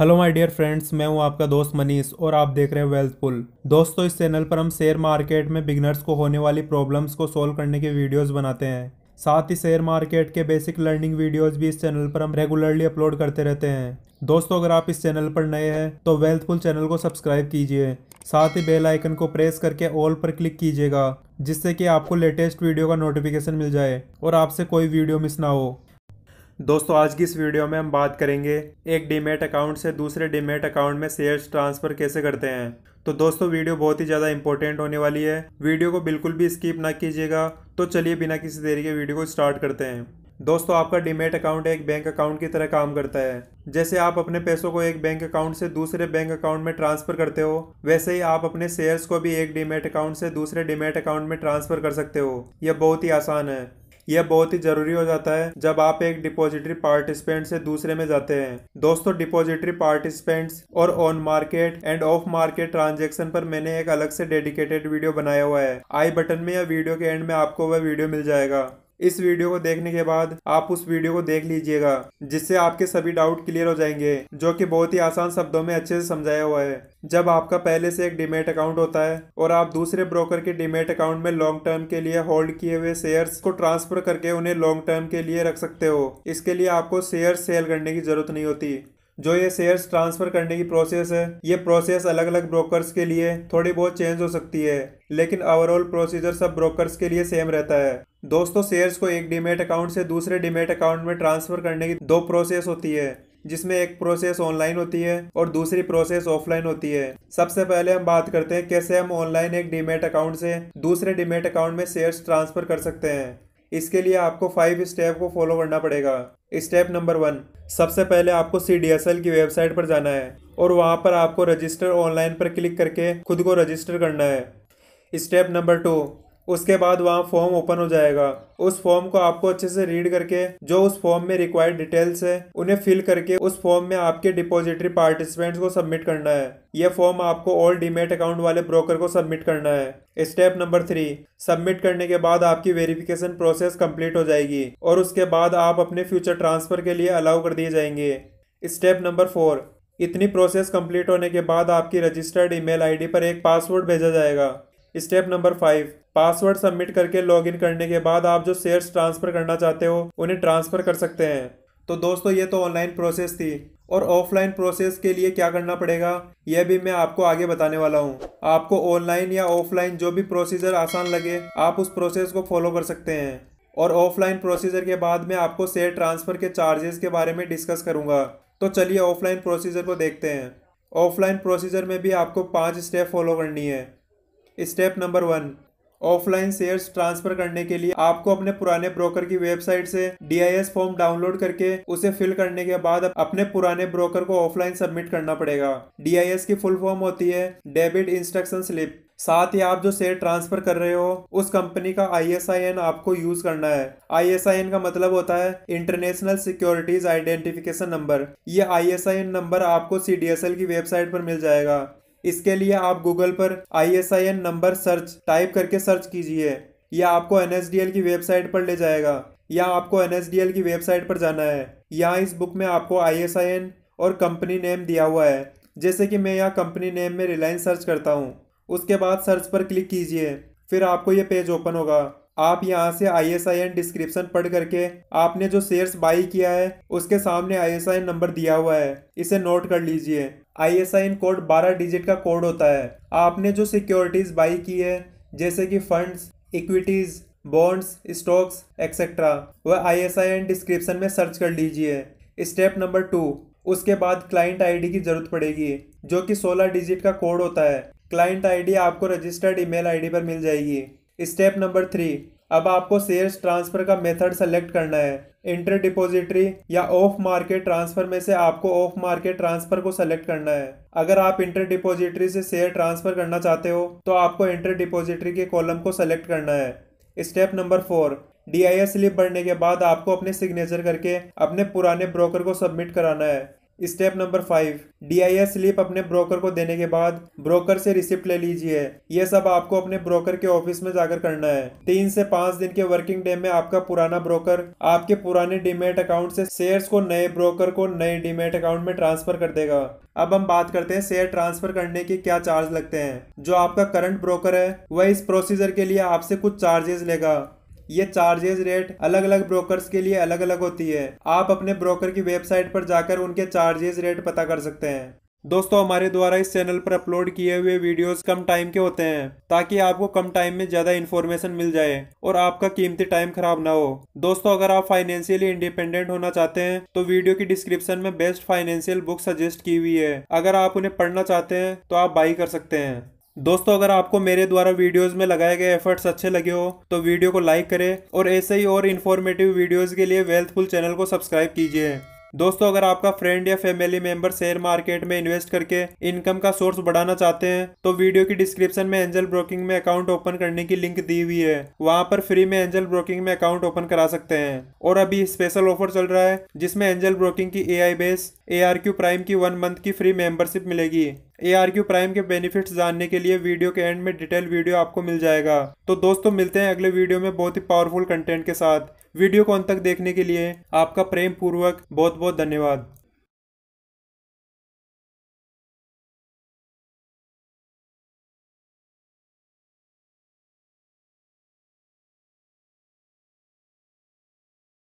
hello my dear friends मैं हूं आपका दोस्त मनीष और आप देख रहे हैं वेल्थ पुल दोस्तों इस चैनल पर हम शेयर मार्केट में बिगनर्स को होने वाली प्रॉब्लम्स को सोल्व करने के वीडियोस बनाते हैं साथ ही शेयर मार्केट के बेसिक लर्निंग वीडियोस भी इस चैनल पर हम रेगुलरली अपलोड करते रहते हैं दोस्तों अगर आप इस चैनल पर नए हैं तो वेल्थफुल चैनल को सब्सक्राइब कीजिए साथ ही बेल आइकन को प्रेस करके ऑल पर क्लिक कीजिएगा जिससे कि आपको लेटेस्ट वीडियो का नोटिफिकेशन मिल जाए और आपसे कोई वीडियो मिस ना हो दोस्तों आज की इस वीडियो में हम बात करेंगे एक डीमेट अकाउंट से दूसरे डीमेट अकाउंट में शेयर्स ट्रांसफर कैसे करते हैं तो दोस्तों वीडियो बहुत ही ज़्यादा इंपॉर्टेंट होने वाली है वीडियो को बिल्कुल भी स्किप ना कीजिएगा तो चलिए बिना किसी देरी के वीडियो को स्टार्ट करते हैं दोस्तों आपका डीमेट अकाउंट एक बैंक अकाउंट की तरह काम करता है जैसे आप अपने पैसों को एक बैंक अकाउंट से दूसरे बैंक अकाउंट में ट्रांसफर करते हो वैसे ही आप अपने शेयर्स को भी एक डीमेट अकाउंट से दूसरे डीमेट अकाउंट में ट्रांसफर कर सकते हो यह बहुत ही आसान है यह बहुत ही जरूरी हो जाता है जब आप एक डिपोजिटरी पार्टिसिपेंट से दूसरे में जाते हैं दोस्तों डिपोजिटरी पार्टिसिपेंट्स और on market and off market transaction पर मैंने एक अलग से डेडिकेटेड वीडियो बनाया हुआ है आई बटन में या वीडियो के एंड में आपको वह वीडियो मिल जाएगा इस वीडियो को देखने के बाद आप उस वीडियो को देख लीजिएगा जिससे आपके सभी डाउट क्लियर हो जाएंगे जो कि बहुत ही आसान शब्दों में अच्छे से समझाया हुआ है जब आपका पहले से एक डिमेट अकाउंट होता है और आप दूसरे ब्रोकर के डिमेट अकाउंट में लॉन्ग टर्म के लिए होल्ड किए हुए शेयर्स को ट्रांसफर करके उन्हें लॉन्ग टर्म के लिए रख सकते हो इसके लिए आपको शेयर सेल करने की जरूरत नहीं होती जो ये शेयर्स ट्रांसफर करने की प्रोसेस है ये प्रोसेस अलग अलग ब्रोकर्स के लिए थोड़ी बहुत चेंज हो सकती है लेकिन ओवरऑल प्रोसीजर सब ब्रोकर्स के लिए सेम रहता है दोस्तों शेयर्स को एक डीमेट अकाउंट से दूसरे डीमेट अकाउंट में ट्रांसफर करने की दो प्रोसेस होती है जिसमें एक प्रोसेस ऑनलाइन होती है और दूसरी प्रोसेस ऑफलाइन होती है सबसे पहले हम बात करते हैं कैसे हम ऑनलाइन एक डीमेट अकाउंट से दूसरे डीमेट अकाउंट में शेयर्स ट्रांसफर कर सकते हैं इसके लिए आपको फाइव स्टेप को फॉलो करना पड़ेगा स्टेप नंबर वन सबसे पहले आपको सी की वेबसाइट पर जाना है और वहाँ पर आपको रजिस्टर ऑनलाइन पर क्लिक करके खुद को रजिस्टर करना है स्टेप नंबर टू उसके बाद वहाँ फॉर्म ओपन हो जाएगा उस फॉर्म को आपको अच्छे से रीड करके जो उस फॉर्म में रिक्वायर्ड डिटेल्स है उन्हें फिल करके उस फॉर्म में आपके डिपॉजिटरी पार्टिसिपेंट्स को सबमिट करना है यह फॉर्म आपको ऑल डीमेट अकाउंट वाले ब्रोकर को सबमिट करना है स्टेप नंबर थ्री सबमिट करने के बाद आपकी वेरिफिकेशन प्रोसेस कम्प्लीट हो जाएगी और उसके बाद आप अपने फ्यूचर ट्रांसफर के लिए अलाउ कर दिए जाएंगे स्टेप नंबर फोर इतनी प्रोसेस कंप्लीट होने के बाद आपकी रजिस्टर्ड ईमेल आईडी पर एक पासवर्ड भेजा जाएगा step number five password submit करके लॉगिन करने के बाद आप जो शेयर्स ट्रांसफ़र करना चाहते हो उन्हें ट्रांसफ़र कर सकते हैं तो दोस्तों ये तो ऑनलाइन प्रोसेस थी और ऑफलाइन प्रोसेस के लिए क्या करना पड़ेगा यह भी मैं आपको आगे बताने वाला हूँ आपको ऑनलाइन या ऑफलाइन जो भी प्रोसीजर आसान लगे आप उस प्रोसेस को फॉलो कर सकते हैं और ऑफलाइन प्रोसीजर के बाद मैं आपको शेयर ट्रांसफ़र के चार्जेस के बारे में डिस्कस करूँगा तो चलिए ऑफलाइन प्रोसीजर को देखते हैं ऑफलाइन प्रोसीजर में भी आपको पाँच स्टेप फॉलो करनी है step number one offline shares transfer करने के लिए आपको अपने पुराने ब्रोकर की वेबसाइट से डीआईएस फॉर्म डाउनलोड करके उसे फिल करने के बाद अपने पुराने ब्रोकर को ऑफलाइन सबमिट करना पड़ेगा डीआईएस की फुल फॉर्म होती है डेबिट इंस्ट्रक्शन स्लिप साथ ही आप जो शेयर ट्रांसफर कर रहे हो उस कंपनी का आईएसआईएन आपको यूज करना है आईएसआईएन का मतलब होता है इंटरनेशनल सिक्योरिटीज आइडेंटिफिकेशन नंबर ये आईएसआईएन नंबर आपको सीडीएसएल की वेबसाइट पर मिल जाएगा इसके लिए आप गूगल पर आई नंबर सर्च टाइप करके सर्च कीजिए या आपको एन की वेबसाइट पर ले जाएगा या आपको एन की वेबसाइट पर जाना है यहाँ इस बुक में आपको आई और कंपनी नेम दिया हुआ है जैसे कि मैं यहाँ कंपनी नेम में रिलायंस सर्च करता हूँ उसके बाद सर्च पर क्लिक कीजिए फिर आपको ये पेज ओपन होगा आप यहाँ से I S I N description पढ़ करके आपने जो शेयर्स बाई किया है उसके सामने I S I N number दिया हुआ है इसे नोट कर लीजिए आईएसआईएन कोड 12 डिजिट का कोड होता है आपने जो सिक्योरिटीज़ बाई की है जैसे कि funds equities bonds stocks etcetera वह आईएसआईएन डिस्क्रिप्शन में सर्च कर लीजिए स्टेप नंबर टू उसके बाद क्लाइंट आईडी की जरूरत पड़ेगी जो कि 16 डिजिट का कोड होता है क्लाइंट आईडी आपको रजिस्टर्ड ईमेल आईडी पर मिल जाएगी स्टेप नंबर थ्री अब आपको शेयर्स ट्रांसफ़र का मेथड सेलेक्ट करना है इंटर डिपॉजिटरी या ऑफ मार्केट ट्रांसफ़र में से आपको ऑफ मार्केट ट्रांसफ़र को सेलेक्ट करना है अगर आप इंटर डिपॉजिटरी से शेयर ट्रांसफ़र करना चाहते हो तो आपको इंटर डिपॉजिटरी के कॉलम को सेलेक्ट करना है step number four D I slip भरने के बाद आपको अपने सिग्नेचर करके अपने पुराने ब्रोकर को सबमिट कराना है step number five D I S slip अपने ब्रोकर को देने के बाद ब्रोकर से रिसिप्ट ले लीजिए यह सब आपको अपने ब्रोकर के ऑफिस में जाकर करना है तीन से पांच दिन के वर्किंग डे में आपका पुराना ब्रोकर आपके पुराने डीमेट अकाउंट से शेयर्स को नए ब्रोकर को नए डीमेट अकाउंट में ट्रांसफर कर देगा अब हम बात करते हैं शेयर ट्रांसफर करने के क्या चार्ज लगते हैं जो आपका करंट ब्रोकर है वह इस प्रोसीजर के लिए आपसे कुछ चार्जेस लेगा ये चार्जेज रेट अलग अलग ब्रोकर के लिए अलग अलग होती है आप अपने ब्रोकर की वेबसाइट पर जाकर उनके चार्जेज रेट पता कर सकते हैं दोस्तों हमारे द्वारा इस चैनल पर अपलोड किए हुए वीडियोस कम टाइम के होते हैं ताकि आपको कम टाइम में ज़्यादा इन्फॉर्मेशन मिल जाए और आपका कीमती टाइम खराब ना हो दोस्तों अगर आप फाइनेंशियली इंडिपेंडेंट होना चाहते हैं तो वीडियो की डिस्क्रिप्शन में बेस्ट फाइनेंशियल बुक सजेस्ट की हुई है अगर आप उन्हें पढ़ना चाहते हैं तो आप बाई कर सकते हैं दोस्तों अगर आपको मेरे द्वारा वीडियोस में लगाए गए एफर्ट्स अच्छे लगे हो तो वीडियो को लाइक करें और ऐसे ही और इन्फॉर्मेटिव वीडियोस के लिए वेल्थफुल चैनल को सब्सक्राइब कीजिए दोस्तों अगर आपका फ्रेंड या फैमिली मेंबर शेयर मार्केट में इन्वेस्ट करके इनकम का सोर्स बढ़ाना चाहते हैं तो वीडियो की डिस्क्रिप्शन में एंजल ब्रोकिंग में अकाउंट ओपन करने की लिंक दी हुई है वहां पर फ्री में एंजल ब्रोकिंग में अकाउंट ओपन करा सकते हैं और अभी स्पेशल ऑफर चल रहा है जिसमें एंजल ब्रोकिंग की ए आई बेस प्राइम की वन मंथ की फ्री मेंबरशिप मिलेगी ए आर क्यू प्राइम के बेनिफिट्स जानने के लिए वीडियो के एंड में डिटेल वीडियो आपको मिल जाएगा तो दोस्तों मिलते हैं अगले वीडियो में बहुत ही पावरफुल कंटेंट के साथ वीडियो को अंत तक देखने के लिए आपका प्रेम पूर्वक बहुत बहुत धन्यवाद